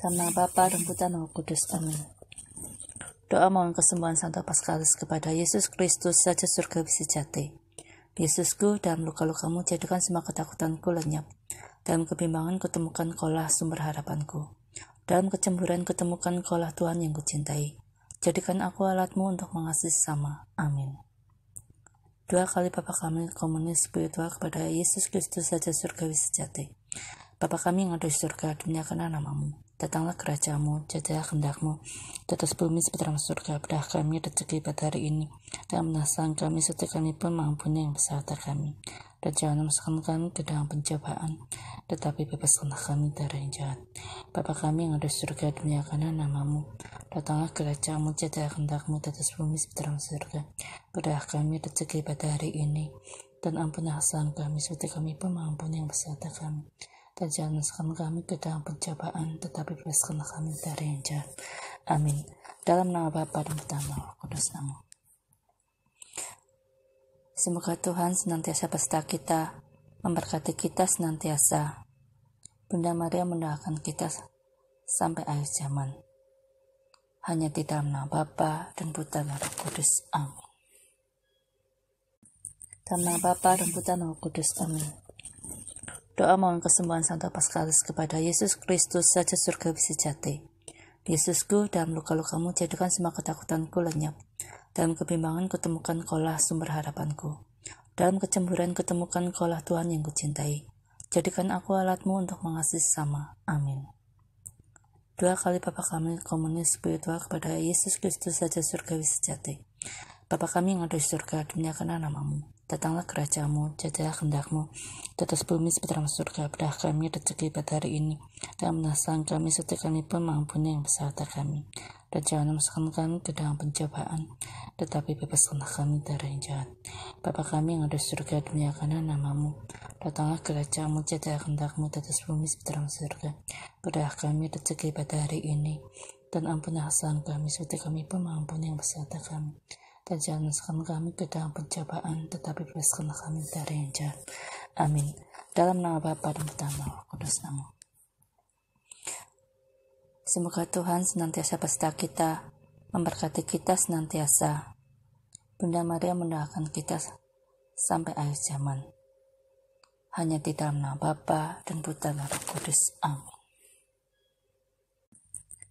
Nama Bapa dan Putra Roh Kudus. Amin. Doa mohon kesembuhan Santo Paskalis kepada Yesus Kristus saja Surga Sejati. Yesusku, dalam luka-lukamu jadikan semua ketakutanku lenyap. Dalam kebimbangan kutemukan kolah sumber harapanku. Dalam kecemburuan kutemukan kolah Tuhan yang kucintai. Jadikan aku alatmu untuk mengasihi sama. Amin. Dua kali Bapa kami komunis spiritual kepada Yesus Kristus Raja Surgawi Sejati. Bapa kami yang ada di surga, dunia karena namamu Datanglah kerajaanmu, jadilah kehendakmu, di atas bumi seperti dalam surga, Berah kami rezeki pada hari ini, dan menasang kami setiap kami pun mampunya yang besar kami. Dan jangan masukkan kami ke dalam pencobaan, tetapi bebaskanlah kami dari yang jahat. Bapa kami yang ada di surga, karena namamu, datanglah kerajaanmu, jadilah kehendakmu, di atas bumi seperti dalam surga, Berah kami rezeki pada hari ini, dan ampunlah kesalahan kami seperti kami pun mengampuni yang dari kami dan jangan masukkan kami ke dalam pencobaan, tetapi bebaskanlah kami dari yang jahat. Amin. Dalam nama Bapa dan Putra Kudus Namo. Semoga Tuhan senantiasa beserta kita, memberkati kita senantiasa. Bunda Maria mendoakan kita sampai akhir zaman. Hanya di dalam nama Bapa dan Putra dan Roh Kudus. Amin. Dalam nama Bapa dan Putra dan Roh Kudus. Amin. Doa mohon kesembuhan Santo Paskalis kepada Yesus Kristus saja surgawi jati. Yesusku, dalam luka-lukamu jadikan semua ketakutanku lenyap. Dalam kebimbangan kutemukan kolah sumber harapanku. Dalam kecemburuan kutemukan kolah Tuhan yang kucintai. Jadikan aku alatmu untuk mengasihi sama. Amin. Dua kali Bapa kami komunis spiritual kepada Yesus Kristus saja surgawi jati. Bapa kami yang ada di surga, dunia karena namamu Datanglah kerajaanmu, jadilah kehendakmu, di atas bumi seperti dalam surga, bedah kami rezeki pada hari ini, dan menasang kami setiap kami pun mampunya yang tak kami. Dan jangan masukkan kami ke dalam pencobaan, tetapi bebaskanlah kami dari yang jahat. Bapa kami yang ada di surga, dimuliakanlah namamu, datanglah kerajaanmu, jadilah kehendakmu, di atas bumi seperti dalam surga, bedah kami rezeki pada hari ini, dan ampunlah kesalahan kami seperti kami pun mengampuni yang tak kami dan jangan kami ke dalam pencobaan, tetapi bebaskanlah kami dari yang jahat. Amin. Dalam nama Bapa dan Putra Roh Kudus nama. Semoga Tuhan senantiasa beserta kita, memberkati kita senantiasa. Bunda Maria mendoakan kita sampai akhir zaman. Hanya di dalam nama Bapa dan Putra dan Roh Kudus. Amin.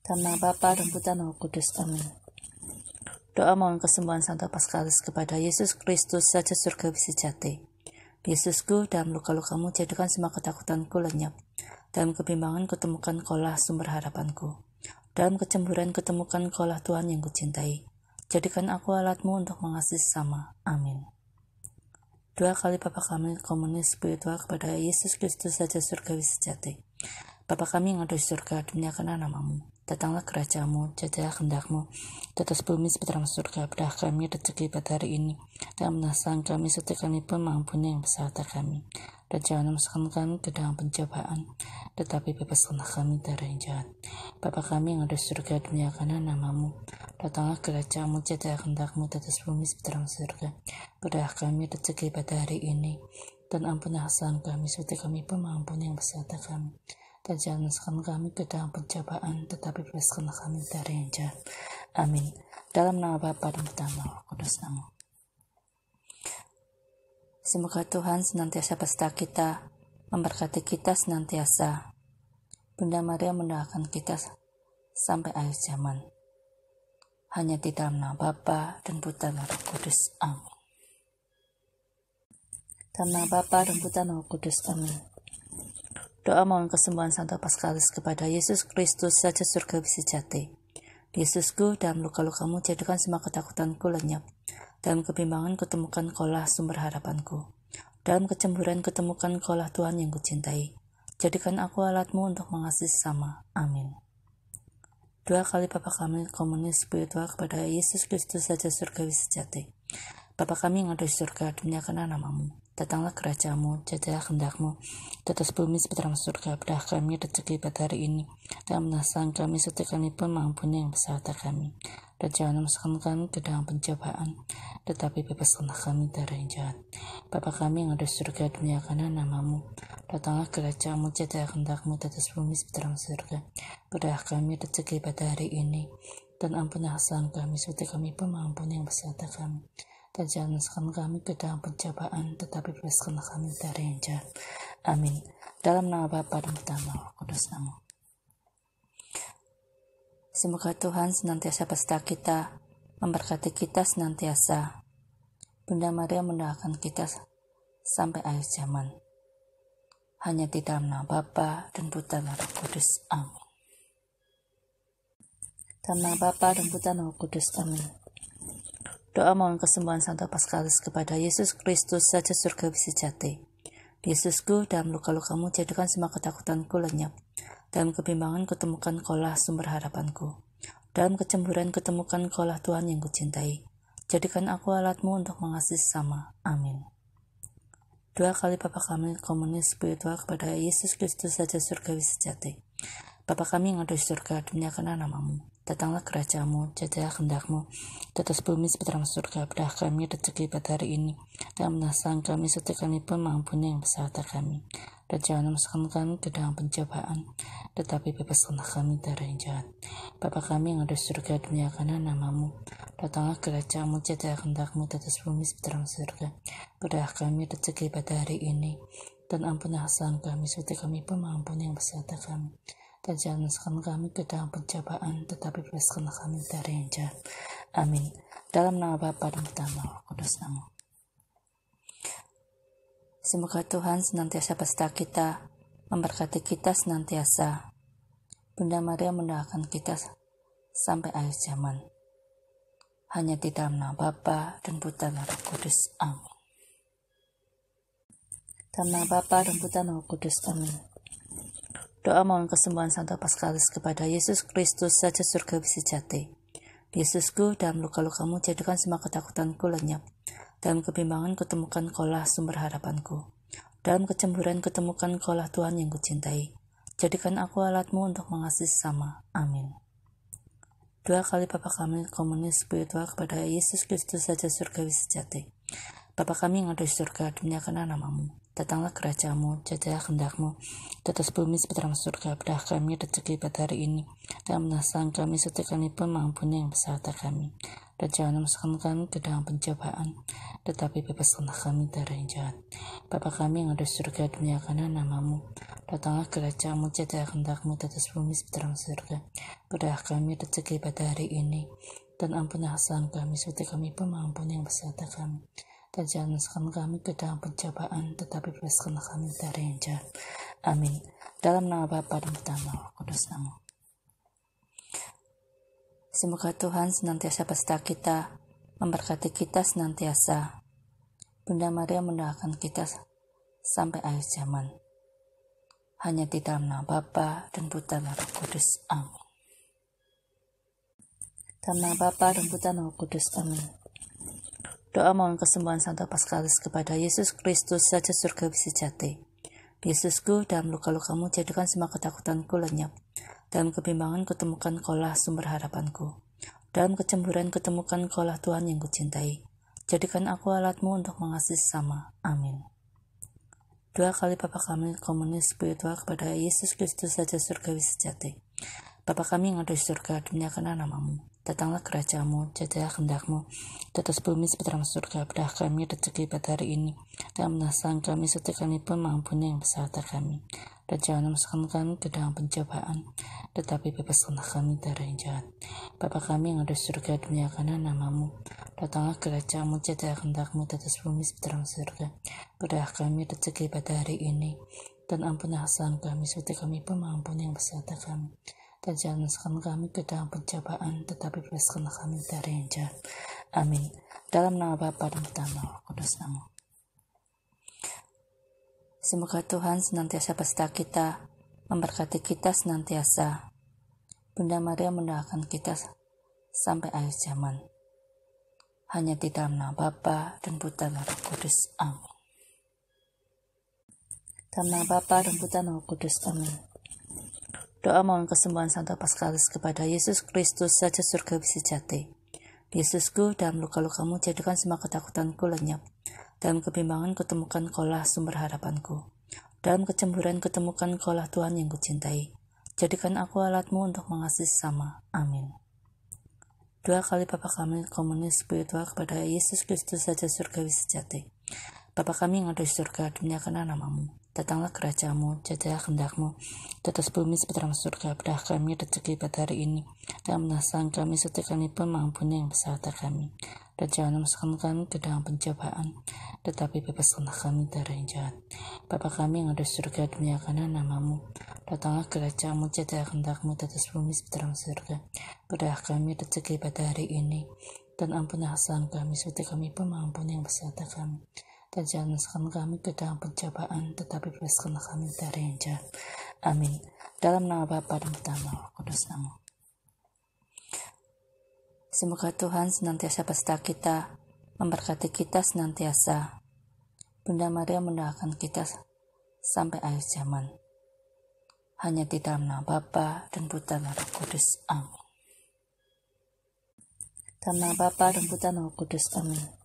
Dalam nama Bapa dan Putra dan Roh Kudus. Amin. Doa mohon kesembuhan Santo Pascalis kepada Yesus Kristus saja surgawi sejati. Yesusku, dalam luka-lukamu jadikan semua ketakutanku lenyap. Dalam kebimbangan kutemukan kolah sumber harapanku. Dalam kecemburan ketemukan kolah Tuhan yang kucintai. Jadikan aku alatmu untuk mengasihi sama. Amin. Dua kali Bapa kami komunis spiritual kepada Yesus Kristus saja surgawi sejati. Bapa kami yang ada di surga, dunia karena namamu Datanglah kerajaanmu, jadilah kehendakmu, di atas bumi seperti dalam surga, bedah kami rezeki pada hari ini, dan menasang kami setiap kami pun mampunya yang besar kami. Dan jangan memasukkan kami ke dalam pencobaan, tetapi bebaskanlah kami dari yang jahat. Bapa kami yang ada di surga, karena namamu, datanglah kerajaanmu, jadilah kehendakmu, di atas bumi seperti dalam surga, bedah kami rezeki pada hari ini, dan ampunlah kesalahan kami seperti kami pun mampunya yang bersalah kami dan jangan kami ke dalam pencobaan, tetapi bebaskanlah kami dari yang jahat. Amin. Dalam nama Bapa dan Putra Roh Kudus, nama Semoga Tuhan senantiasa beserta kita, memberkati kita senantiasa. Bunda Maria mendoakan kita sampai akhir zaman. Hanya di dalam nama Bapa dan Putra dan Roh Kudus. Amin. Dalam nama Bapa dan Putra dan Roh Kudus. Amin. Doa mohon kesembuhan Santo Paskalis kepada Yesus Kristus saja surgawi sejati. Yesusku, dalam luka-lukamu jadikan semua ketakutanku lenyap. Dalam kebimbangan kutemukan kolah sumber harapanku. Dalam kecemburan kutemukan kolah Tuhan yang kucintai. Jadikan aku alatmu untuk mengasihi sama. Amin. Dua kali Bapa kami komunis spiritual kepada Yesus Kristus saja surgawi sejati. Bapa kami yang ada di surga, dunia namamu. Datanglah kerajaanmu, jadilah kehendakmu, Tetes bumi orang surga, bedah kami rezeki pada hari ini. Dan menasang kami setiap kami pun mampunya yang besar kami. Dan jangan masukkan kami ke dalam pencobaan, tetapi bebaskanlah kami dari yang jahat. Bapa kami yang ada di surga, karena namamu. Datanglah kerajaanmu, jadilah kentakmu, tetes bumi orang surga. Bedah kami rezeki pada hari ini. Dan ampunlah kesalahan kami, seperti kami pun mengampuni yang besar kami dan jangan kami ke dalam pencobaan, tetapi bebaskanlah kami dari yang jahat. Amin. Dalam nama Bapa dan Putra Roh Kudus, Amin. Semoga Tuhan senantiasa beserta kita, memberkati kita senantiasa. Bunda Maria mendoakan kita sampai akhir zaman. Hanya di dalam nama Bapa dan Putra dan Roh Kudus. Amin. Dalam nama Bapa dan Putra Roh Kudus. Amin. Doa mohon kesembuhan Santo Paskalis kepada Yesus Kristus saja surgawi sejati. Yesusku, dalam luka-lukamu jadikan semua ketakutanku lenyap. Dalam kebimbangan kutemukan kolah sumber harapanku. Dalam kecemburan, kutemukan kolah Tuhan yang kucintai. Jadikan aku alatmu untuk mengasihi sama. Amin. Dua kali Bapa kami komunis spiritual kepada Yesus Kristus saja surgawi sejati. Bapa kami yang ada di surga, dunia karena namamu Datanglah kerajaanmu, jadilah kehendakmu. Di atas bumi seperti dalam surga, bedah kami rezeki pada hari ini. Dan menasang kami setiap kami pun mampunya yang besar kami. Dan jangan masukkan kami ke dalam pencobaan, tetapi bebaskanlah kami dari yang jahat. Bapa kami yang ada di surga, dimuliakanlah namamu. Datanglah kerajaanmu, jadilah kehendakmu di atas bumi seperti dalam surga. Berah kami rezeki pada hari ini. Dan ampunlah kesalahan kami, seperti kami pun mengampuni yang atas kami dan jangan kami ke dalam pencobaan, tetapi bebaskanlah kami dari yang jahat. Amin. Dalam nama Bapa dan Putra Roh Kudus. Amin. Semoga Tuhan senantiasa beserta kita, memberkati kita senantiasa. Bunda Maria mendoakan kita sampai akhir zaman. Hanya di dalam nama Bapa dan Putra dan Roh Kudus. Amin. Dalam nama Bapa dan Putra Roh Kudus. Amin. Doa mohon kesembuhan Santo Paskalis kepada Yesus Kristus saja surgawi sejati. Yesusku, dalam luka-lukamu jadikan semua ketakutanku lenyap. Dalam kebimbangan kutemukan kolah sumber harapanku. Dalam kecemburan kutemukan kolah Tuhan yang kucintai. Jadikan aku alatmu untuk mengasihi sama. Amin. Dua kali Bapa kami komunis spiritual kepada Yesus Kristus saja surgawi sejati. Bapa kami yang ada di surga, dimuliakanlah namamu. Datanglah kerajaanmu, jadilah kehendakmu. Di atas bumi seperti surga, bedah kami rezeki pada hari ini. Dan menasang kami setiap kami pun mampunya yang besar kami. Dan jangan masukkan kami ke dalam pencobaan, tetapi bebaskanlah kami dari yang jahat. Bapa kami yang ada di surga, dimuliakanlah namamu. Datanglah kerajaanmu, jadilah kehendakmu di atas bumi seperti surga. Bedah kami rezeki pada hari ini. Dan ampunlah kesalahan kami, seperti kami pun mengampuni yang besar kami dan jangan kami ke dalam pencobaan, tetapi bebaskanlah kami dari yang jahat. Amin. Dalam nama Bapa dan Putra Roh Kudus Namo. Semoga Tuhan senantiasa beserta kita, memberkati kita senantiasa. Bunda Maria mendoakan kita sampai akhir zaman. Hanya di dalam nama Bapa dan Putra dan Roh Kudus. Amin. Dalam nama Bapa dan Putra Roh Kudus. Amin. Doa mohon kesembuhan Santo Paskalis kepada Yesus Kristus, surga Surgawi Jati, Yesusku, dalam luka-lukamu jadikan semua ketakutanku lenyap. Dalam kebimbangan kutemukan kolah sumber harapanku. Dalam kecemburan ketemukan kolah Tuhan yang kucintai. Jadikan aku alatmu untuk mengasihi sama. Amin. Dua kali Bapa kami komunis spiritual kepada Yesus Kristus surga Surgawi Jati. Bapa kami yang ada di surga, duniakanlah namamu Datanglah kerajaanmu, jadilah kehendakmu. tetes atas bumi seperti dalam surga, bedah kami rezeki pada hari ini. Dan menasang kami setiap kami pun mampunya yang besar kami. Dan jangan masukkan kami ke dalam pencobaan, tetapi bebaskanlah kami dari yang jahat. Bapa kami yang ada di surga, karena namamu. Datanglah kerajaanmu, jadilah kehendakmu tetes atas bumi seperti dalam surga. Bedah kami rezeki pada hari ini. Dan ampunlah kesalahan kami, seperti kami pun mengampuni yang bersalah kami dan jangan kami ke dalam pencobaan, tetapi bebaskanlah kami dari yang jahat. Amin. Dalam nama Bapa dan Putra dan Roh Kudus. Amin. Semoga Tuhan senantiasa beserta kita, memberkati kita senantiasa. Bunda Maria mendoakan kita sampai akhir zaman. Hanya di dalam nama Bapa dan Putra dan Roh Kudus. Amin. Dalam nama Bapa dan Putra dan Roh Kudus. Amin. Doa mohon kesembuhan Santo Paskalis kepada Yesus Kristus saja surga bisa sejati. Yesusku, dalam luka-lukamu jadikan semua ketakutanku lenyap. Dalam kebimbangan ketemukan kolah sumber harapanku. Dalam kecemburuan ketemukan kolah Tuhan yang kucintai. Jadikan aku alatmu untuk mengasihi sama. Amin. Dua kali Bapa kami komunis spiritual kepada Yesus Kristus saja surga bisa sejati. Bapa kami yang ada di surga, dimuliakanlah namamu Datanglah kerajaanmu, jadilah kehendakmu. tetes bumi seperti dalam surga, bedah kami rezeki pada hari ini. Dan menasakan kami setiap kami pun mampunya yang besar kami. Dan jangan masukkan kami ke dalam pencobaan, tetapi bebaskanlah kami dari yang jahat. Bapa kami yang ada di surga, dimuliakanlah namamu. Datanglah kerajaanmu, jadilah kehendakmu tetes bumi seperti dalam surga. Bedah kami rezeki pada hari ini. Dan ampunlah kesalahan kami, seperti kami pun mengampuni yang bersalah kami dan jangan kami ke dalam pencobaan, tetapi bebaskanlah kami dari yang jahat. Amin. Dalam nama Bapa dan Putra Roh Kudus. Amin. Semoga Tuhan senantiasa beserta kita, memberkati kita senantiasa. Bunda Maria mendoakan kita sampai akhir zaman. Hanya di dalam nama Bapa dan Putra dan Roh Kudus. Amin. Dalam nama Bapa dan Putra dan Roh Kudus. Amin.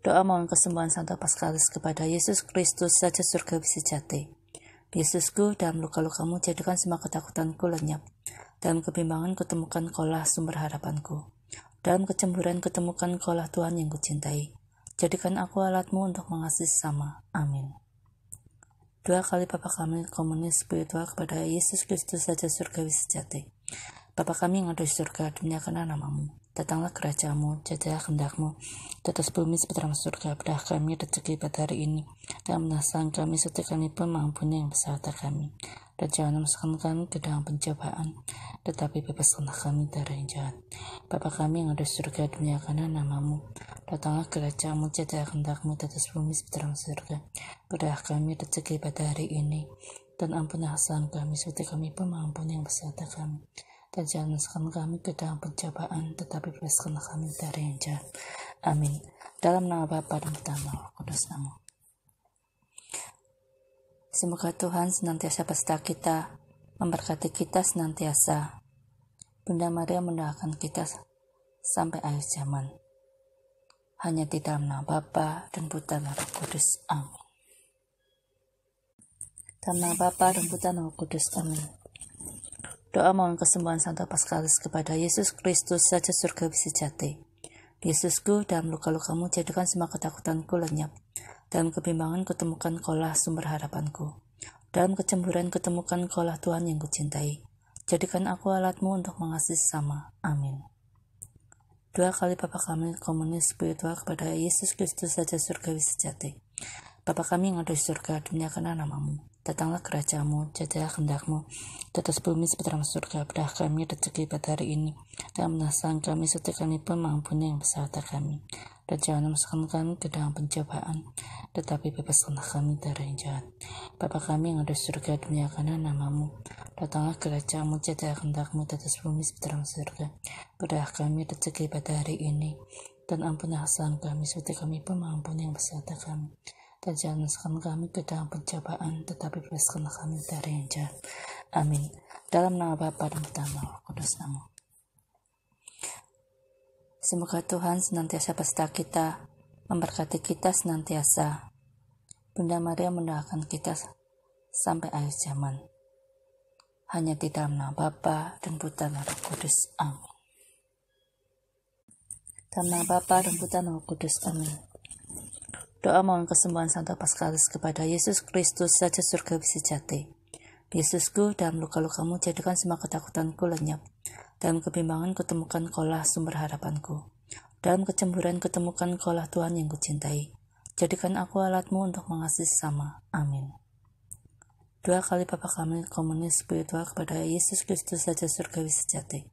Doa mohon kesembuhan Santo Paskalis kepada Yesus Kristus surga Surgawi sejati. Yesusku, dalam luka-lukamu jadikan semua ketakutanku lenyap. Dalam kebimbangan ketemukan kolah sumber harapanku. Dalam kecemburuan ketemukan kolah Tuhan yang kucintai. Jadikan aku alatmu untuk mengasihi sama. Amin. Dua kali Bapa kami komunis spiritual kepada Yesus Kristus surga Surgawi sejati. Bapa kami yang ada di surga, demikianlah namamu datanglah kerajaanmu, jadilah kehendakmu, tetes atas bumi seperti dalam surga, berah kami rezeki pada hari ini, dan menasakan kami setiap kami pun mampunya yang besar kami. Dan jangan masukkan kami ke dalam pencobaan, tetapi bebaskanlah kami dari yang jahat. Bapa kami yang ada di surga, karena namamu, datanglah kerajaanmu, jadilah kehendakmu, tetes atas bumi seperti dalam surga, Berah kami rezeki pada hari ini, dan ampunlah kesalahan kami seperti kami pun mengampuni yang dari kami dan jangan kami ke dalam pencobaan, tetapi bebaskanlah kami dari yang jahat. Amin. Dalam nama Bapa dan Putra Roh Kudus. Amin. Semoga Tuhan senantiasa beserta kita, memberkati kita senantiasa. Bunda Maria mendoakan kita sampai akhir zaman. Hanya di dalam nama Bapa dan Putra dan Roh Kudus. Amin. Dalam nama Bapa dan Putra dan Roh Kudus. Amin. Doa mohon kesembuhan Santo Paskalis kepada Yesus Kristus saja surga Surgawi jati. Yesusku, dalam luka-lukamu jadikan semua ketakutanku lenyap. Dalam kebimbangan ketemukan kolah sumber harapanku. Dalam kecemburuan ketemukan kolah Tuhan yang kucintai. Jadikan aku alatmu untuk mengasihi sama. Amin. Dua kali Bapa kami komunis spiritual kepada Yesus Kristus saja surga surgawi jati. Bapa kami yang ada di surga, dimuliakanlah namamu. Datanglah kerajaanmu, jadilah kehendakmu, di atas bumi seperti dalam surga, bedah kami rezeki pada hari ini, dan menasang kami setiap kami pun mampunya yang atas kami. Dan jangan masukkan kami ke dalam pencobaan, tetapi bebaskanlah kami dari yang jahat. Bapa kami yang ada di surga, karena namamu, datanglah kerajaanmu, jadilah kehendakmu, di atas bumi seperti dalam surga, bedah kami rezeki pada hari ini, dan ampunlah kesalahan kami, seperti kami pun mampunya yang atas kami dan jangan kami ke dalam pencobaan, tetapi bebaskanlah kami dari yang jahat. Amin. Dalam nama Bapa dan Putra Kudus. Amin. Semoga Tuhan senantiasa beserta kita, memberkati kita senantiasa. Bunda Maria mendoakan kita sampai akhir zaman. Hanya di dalam nama Bapa dan Putra dan Roh Kudus. Amin. Dalam nama Bapa dan Putra dan Roh Kudus. Amin. Doa mohon kesembuhan Santo Paskalis kepada Yesus Kristus surga Surgawi jati. Yesusku, dalam luka-lukamu jadikan semua ketakutanku lenyap. Dalam kebimbangan kutemukan kolah sumber harapanku. Dalam kecemburuan kutemukan kolah Tuhan yang kucintai. Jadikan aku alatmu untuk mengasihi sama. Amin. Dua kali Bapa kami komunis spiritual kepada Yesus Kristus saja surgawi jati.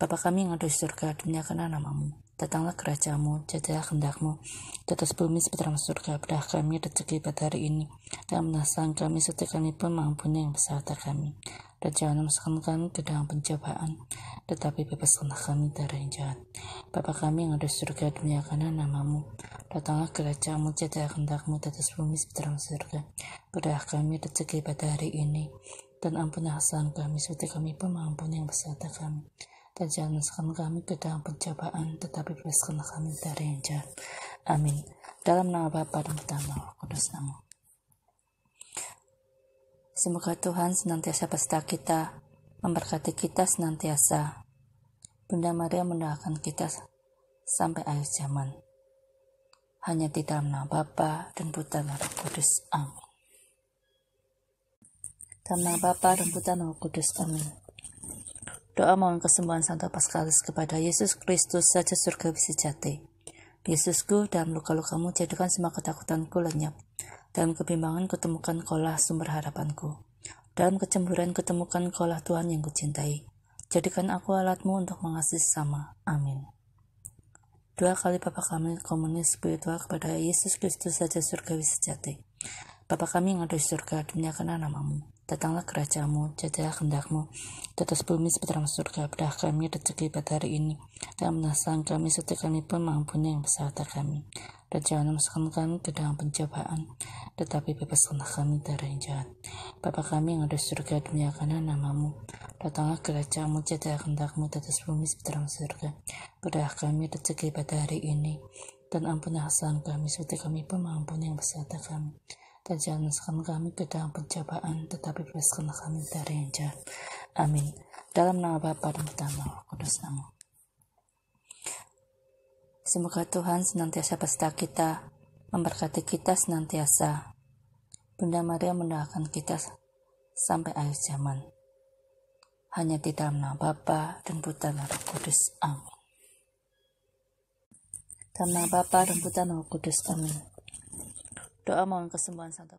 Bapa kami yang ada di surga, dimuliakanlah namamu. Datanglah kerajaanmu, jadilah kehendakmu, tetes atas bumi seperti dalam surga. Berilah kami rezeki pada hari ini, dan menasang kami setiap kami pun mengampuni yang dari kami. Dan jangan masukkan kami ke dalam pencobaan, tetapi bebaskanlah kami dari yang jahat. Bapa kami yang ada di surga, dimuliakanlah namamu. Datanglah kerajaanmu, jadilah kehendakmu, tetes atas bumi seperti dalam surga. Berilah kami rezeki pada hari ini, dan ampunlah kesalahan kami, seperti kami pun mengampuni yang dari kami dan jangan kami ke dalam pencobaan, tetapi bebaskanlah kami dari yang jahat. Amin. Dalam nama Bapa dan Putra Roh Kudus. Amin. Semoga Tuhan senantiasa beserta kita, memberkati kita senantiasa. Bunda Maria mendoakan kita sampai akhir zaman. Hanya di dalam nama Bapa dan Putra dan Roh Kudus. Amin. Dalam nama Bapa dan Putra dan Roh Kudus. Amin. Doa mohon kesembuhan Santo Paskalis kepada Yesus Kristus saja surgawi jati. Yesusku, dalam luka-lukamu jadikan semua ketakutanku lenyap. Dalam kebimbangan kutemukan kolah sumber harapanku. Dalam kecemburuan kutemukan kolah Tuhan yang kucintai. Jadikan aku alatmu untuk mengasihi sama. Amin. Dua kali Bapa kami komunis spiritual kepada Yesus Kristus saja surgawi jati. Bapa kami yang ada di surga, dimuliakanlah namamu. Datanglah kerajaanmu, jadilah kehendakmu, tetes atas bumi seperti dalam surga, bedah kami rezeki pada hari ini, dan menasang kami setiap kami pun mampunya yang besar atas kami. Dan jangan masukkan kami ke dalam pencobaan, tetapi bebaskanlah kami dari yang jahat. Bapa kami yang ada di surga, dimuliakanlah namamu, datanglah kerajaanmu, jadilah kehendakmu, di atas bumi seperti dalam surga, bedah kami rezeki pada hari ini, dan ampunlah kesalahan kami, seperti kami pun mampunya yang besar atas kami dan jangan masukkan kami ke dalam pencobaan, tetapi bebaskanlah kami dari yang jahat. Amin. Dalam nama Bapa dan Putra Roh Kudus. Amin. Semoga Tuhan senantiasa beserta kita, memberkati kita senantiasa. Bunda Maria mendoakan kita sampai akhir zaman. Hanya di dalam nama Bapa dan Putra dan Roh Kudus. Amin. Dalam nama Bapa dan Putra dan Roh Kudus. Amin. Doa mohon kesembuhan Santo